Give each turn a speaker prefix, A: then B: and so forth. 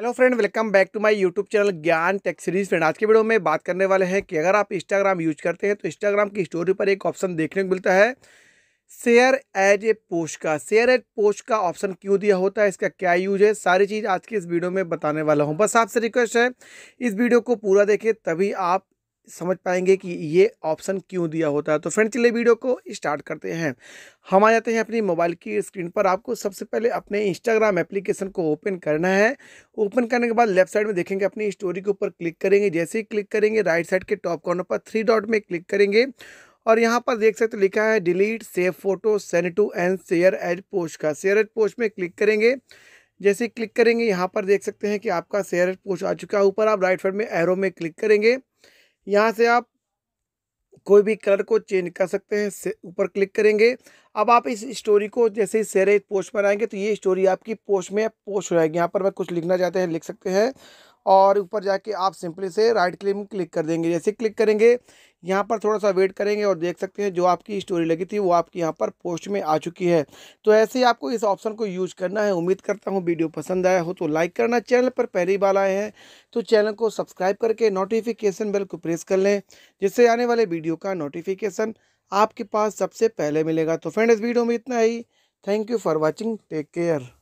A: hello friend welcome back to my YouTube channel Gyan tech series friend आज के video में बात करने वाले हैं कि अगर आप इंस्टाग्राम यूज करते हैं तो इंस्टाग्राम की स्टोरी पर एक ऑप्शन देखने को मिलता है शेयर एज ए पोस्ट का शेयर एज पोस्ट का ऑप्शन क्यों दिया होता है इसका क्या यूज है सारी चीज़ आज की इस वीडियो में बताने वाला हूँ बस आपसे रिक्वेस्ट है इस वीडियो को पूरा देखें तभी आप समझ पाएंगे कि ये ऑप्शन क्यों दिया होता है तो फ्रेंड चलिए वीडियो को स्टार्ट करते हैं हम आ जाते हैं अपनी मोबाइल की स्क्रीन पर आपको सबसे पहले अपने इंस्टाग्राम एप्लीकेशन को ओपन करना है ओपन करने के बाद लेफ्ट साइड में देखेंगे अपनी स्टोरी के ऊपर क्लिक करेंगे जैसे ही क्लिक करेंगे राइट साइड के टॉप कॉर्नर पर थ्री डॉट में क्लिक करेंगे और यहाँ पर देख सकते लिखा है delete save photo send to and share as post का शेयर एज पोस्ट में क्लिक करेंगे जैसे क्लिक करेंगे यहाँ पर देख सकते हैं कि आपका शेयर पोस्ट आ चुका है ऊपर आप राइट साइड में एरो में क्लिक करेंगे यहाँ से आप कोई भी कलर को चेंज कर सकते हैं ऊपर क्लिक करेंगे अब आप इस स्टोरी को जैसे ही सेरे पोस्ट पर आएंगे तो ये स्टोरी आपकी पोस्ट में पोस्ट हो जाएगी यहाँ पर मैं कुछ लिखना चाहते हैं लिख सकते हैं और ऊपर जाके आप सिंपली से राइट क्लिक में क्लिक कर देंगे जैसे क्लिक करेंगे यहाँ पर थोड़ा सा वेट करेंगे और देख सकते हैं जो आपकी स्टोरी लगी थी वो आपकी यहाँ पर पोस्ट में आ चुकी है तो ऐसे ही आपको इस ऑप्शन को यूज करना है उम्मीद करता हूँ वीडियो पसंद आया हो तो लाइक करना चैनल पर पहली बार आए हैं तो चैनल को सब्सक्राइब करके नोटिफिकेशन बेल को प्रेस कर लें जिससे आने वाले वीडियो का नोटिफिकेशन आपके पास सबसे पहले मिलेगा तो फ्रेंड इस वीडियो में इतना ही thank you for watching take care